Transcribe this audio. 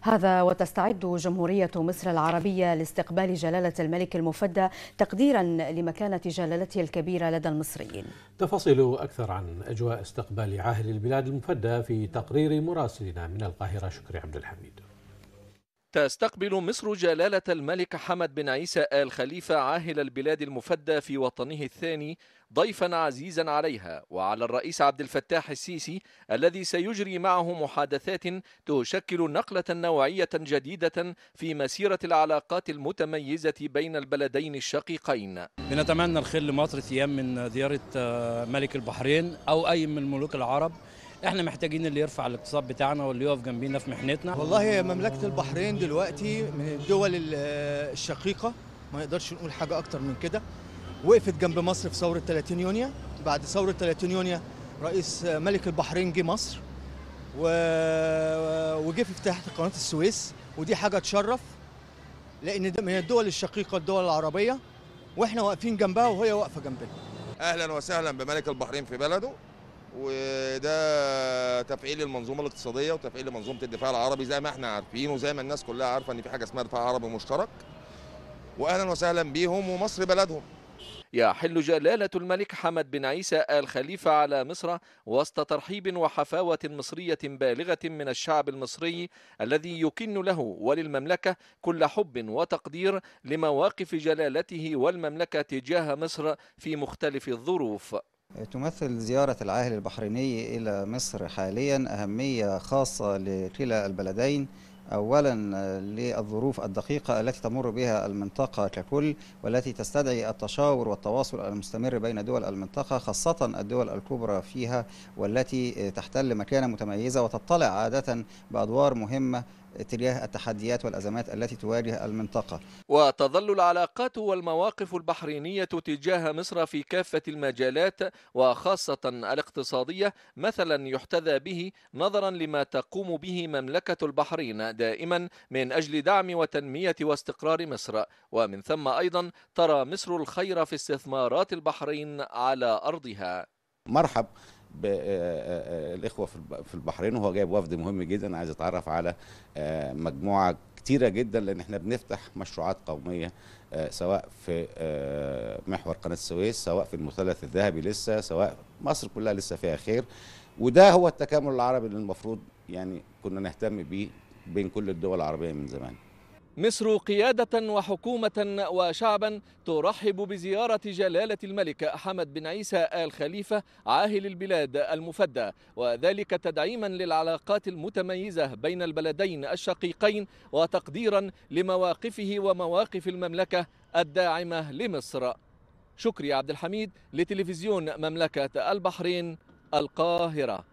هذا وتستعد جمهورية مصر العربية لاستقبال جلالة الملك المفدى تقديرا لمكانة جلالته الكبيرة لدى المصريين تفاصيل أكثر عن أجواء استقبال عاهل البلاد المفدى في تقرير مراسلنا من القاهرة شكري عبد الحميد تستقبل مصر جلالة الملك حمد بن عيسى آل خليفة عاهل البلاد المفدى في وطنه الثاني ضيفا عزيزا عليها وعلى الرئيس عبد الفتاح السيسي الذي سيجري معه محادثات تشكل نقلة نوعية جديدة في مسيرة العلاقات المتميزة بين البلدين الشقيقين بنتمنى الخير لمصر ثياب من زيارة آه، ملك البحرين أو أي من ملوك العرب احنا محتاجين اللي يرفع الاقتصاد بتاعنا واللي يقف جنبينا في محنتنا والله مملكه البحرين دلوقتي من الدول الشقيقه ما نقدرش نقول حاجه اكتر من كده وقفت جنب مصر في ثوره 30 يونيو بعد ثوره 30 يونيو رئيس ملك البحرين جه مصر و... وجه في افتتاح قناه السويس ودي حاجه تشرف لان من الدول الشقيقه الدول العربيه واحنا واقفين جنبها وهي واقفه جنبنا اهلا وسهلا بملك البحرين في بلده وده تفعيل المنظومه الاقتصاديه وتفعيل منظومه الدفاع العربي زي ما احنا عارفين وزي ما الناس كلها عارفه ان في حاجه اسمها دفاع عربي مشترك واهلا وسهلا بيهم ومصر بلدهم يحل جلالة الملك حمد بن عيسى آل خليفة على مصر وسط ترحيب وحفاوة مصرية بالغة من الشعب المصري الذي يكن له وللمملكة كل حب وتقدير لمواقف جلالته والمملكة تجاه مصر في مختلف الظروف تمثل زيارة العاهل البحريني إلى مصر حاليا أهمية خاصة لكلا البلدين أولا للظروف الدقيقة التي تمر بها المنطقة ككل والتي تستدعي التشاور والتواصل المستمر بين دول المنطقة خاصة الدول الكبرى فيها والتي تحتل مكانة متميزة وتطلع عادة بأدوار مهمة تجاه التحديات والأزمات التي تواجه المنطقة وتظل العلاقات والمواقف البحرينية تجاه مصر في كافة المجالات وخاصة الاقتصادية مثلا يحتذى به نظرا لما تقوم به مملكة البحرين دائما من أجل دعم وتنمية واستقرار مصر ومن ثم أيضا ترى مصر الخير في استثمارات البحرين على أرضها مرحب بالاخوه آه، آه، آه، في البحرين وهو جايب وفد مهم جدا عايز يتعرف على مجموعه كتيره جدا لان احنا بنفتح مشروعات قوميه سواء في محور قناه السويس سواء في المثلث الذهبي لسه سواء مصر كلها لسه فيها خير وده هو التكامل العربي اللي المفروض يعني كنا نهتم بيه بين كل الدول العربيه من زمان مصر قيادة وحكومة وشعبا ترحب بزيارة جلالة الملك حمد بن عيسى آل خليفة عاهل البلاد المفدى وذلك تدعيما للعلاقات المتميزة بين البلدين الشقيقين وتقديرا لمواقفه ومواقف المملكة الداعمة لمصر شكري عبد الحميد لتلفزيون مملكة البحرين القاهرة